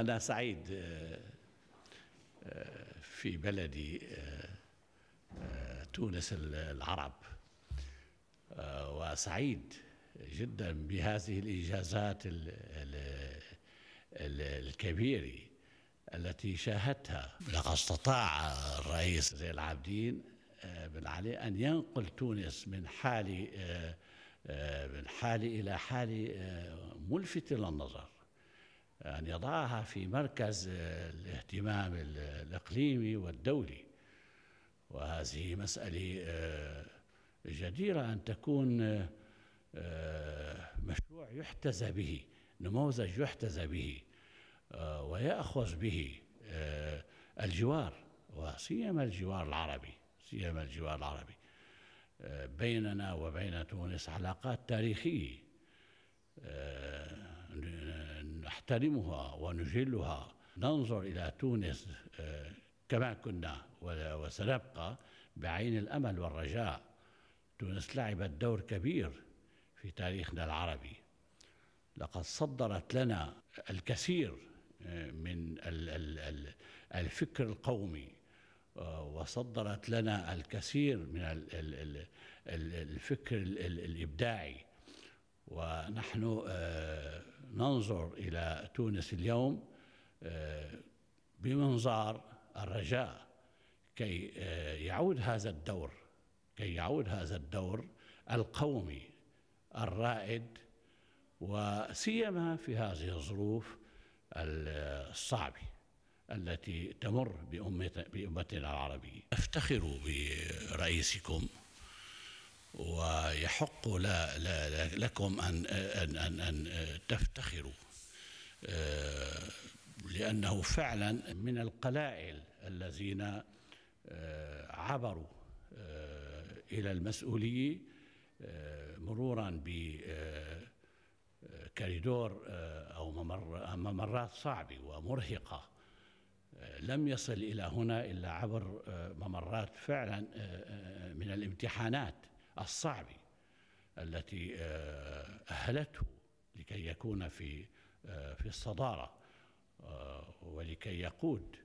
أنا سعيد آه، آه، في بلدي آه، تونس العرب وسعيد جدا بهذه الإنجازات الكبيرة التي شاهدتها لقد استطاع الرئيس زين العابدين بن علي أن ينقل تونس من حالة من حالة إلى حالة ملفتة للنظر أن يضعها في مركز الاهتمام الإقليمي والدولي وهذه مسألة آه، جديرة أن تكون آه، آه، مشروع يحتذى به نموذج يحتذى به ويأخذ به الجوار وسيما الجوار العربي سيما الجوار العربي بيننا وبين تونس علاقات تاريخية نحترمها ونجلها ننظر إلى تونس آه، كما كنا وسنبقى بعين الأمل والرجاء تونس لعبت دور كبير في تاريخنا العربي لقد صدرت لنا الكثير آه، من الفكر القومي آه، وصدرت لنا الكثير من الفكر الإبداعي ونحن ننظر إلى تونس اليوم آه، بمنظار الرجاء كي آه، يعود هذا الدور كي يعود هذا الدور القومي الرائد وسيما في هذه الظروف الصعبه التي تمر بأمتنا العربية أفتخر برئيسكم ويحق لا لا لكم أن, أن, أن, أن تفتخروا آه، لأنه فعلا من القلائل الذين آه، عبروا آه، إلى المسؤولية مرورا كاريدور أو ممرات صعبة ومرهقة لم يصل إلى هنا إلا عبر ممرات فعلا من الامتحانات الصعب التي آه، أهلته لكي يكون في آه، في الصدارة آه، ولكي يقود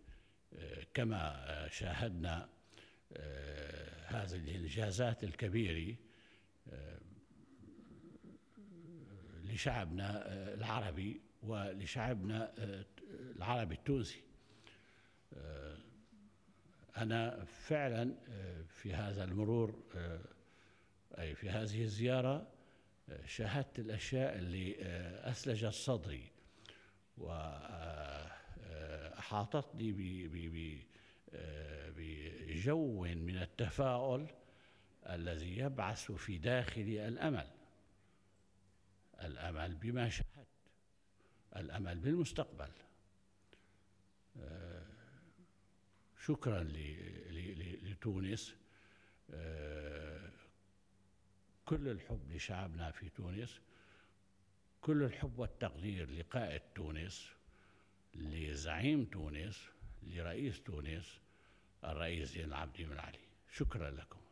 كما شاهدنا هذه الإنجازات الكبيرة لشعبنا العربي ولشعبنا العربي التونسي أنا فعلا في هذا المرور في هذه الزيارة آه، شاهدت الأشياء اللي آه، أثلجت صدري وأحاطتني آه، بجو من التفاؤل الذي يبعث في داخلي الأمل الأمل بما شاهدت الأمل بالمستقبل شكرا لتونس كل الحب لشعبنا في تونس كل الحب والتقدير لقائد تونس لزعيم تونس لرئيس تونس الرئيس زين العابدين بن علي شكرا لكم